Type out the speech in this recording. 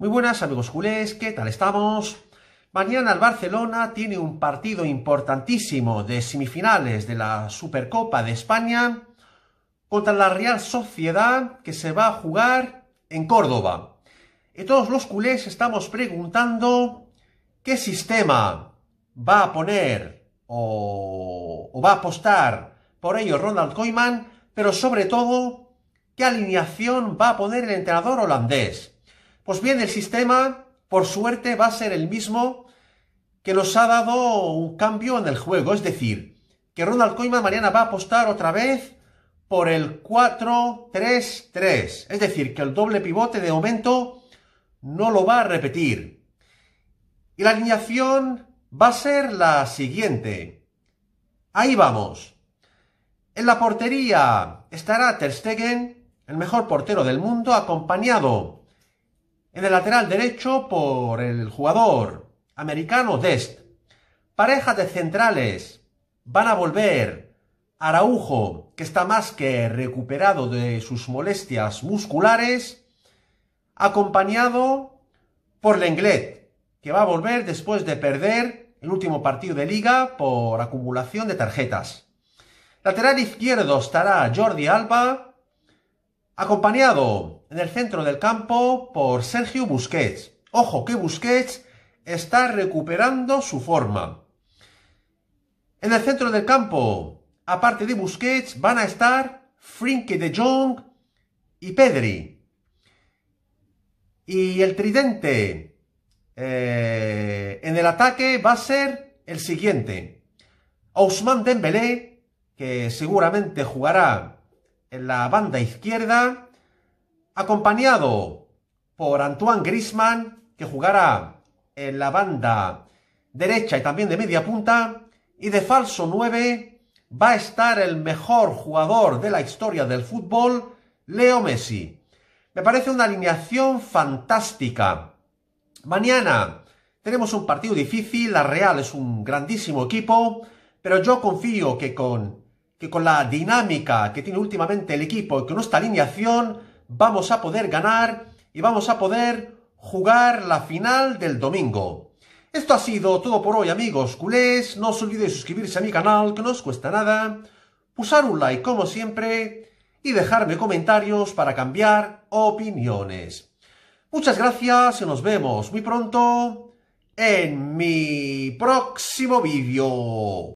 Muy buenas amigos culés, ¿qué tal estamos? Mañana el Barcelona tiene un partido importantísimo de semifinales de la Supercopa de España contra la Real Sociedad que se va a jugar en Córdoba. Y todos los culés estamos preguntando qué sistema va a poner o, va a apostar por ello Ronald Koeman, pero sobre todo qué alineación va a poner el entrenador holandés. Pues bien, el sistema, por suerte, va a ser el mismo que nos ha dado un cambio en el juego. Es decir, que Ronald Koeman mañana va a apostar otra vez por el 4-3-3. Es decir, que el doble pivote de momento no lo va a repetir. Y la alineación va a ser la siguiente. Ahí vamos. En la portería estará Ter Stegen, el mejor portero del mundo, acompañado en el lateral derecho por el jugador americano Dest. Pareja de centrales. Van a volver Araujo, que está más que recuperado de sus molestias musculares, acompañado por Lenglet, que va a volver después de perder el último partido de liga por acumulación de tarjetas. Lateral izquierdo estará Jordi Alba, acompañado en el centro del campo por Sergio Busquets. Ojo que Busquets está recuperando su forma. En el centro del campo, aparte de Busquets, van a estar Frinke de Jong y Pedri. Y el tridente eh, en el ataque va a ser el siguiente. Ousmane Dembélé, que seguramente jugará en la banda izquierda, acompañado por Antoine Grisman, que jugará en la banda derecha y también de media punta, y de falso 9 va a estar el mejor jugador de la historia del fútbol, Leo Messi. Me parece una alineación fantástica. Mañana tenemos un partido difícil, la Real es un grandísimo equipo, pero yo confío que con que con la dinámica que tiene últimamente el equipo y con esta alineación vamos a poder ganar y vamos a poder jugar la final del domingo. Esto ha sido todo por hoy amigos culés, no os olvidéis suscribirse a mi canal que no os cuesta nada, usar un like como siempre y dejarme comentarios para cambiar opiniones. Muchas gracias y nos vemos muy pronto en mi próximo vídeo.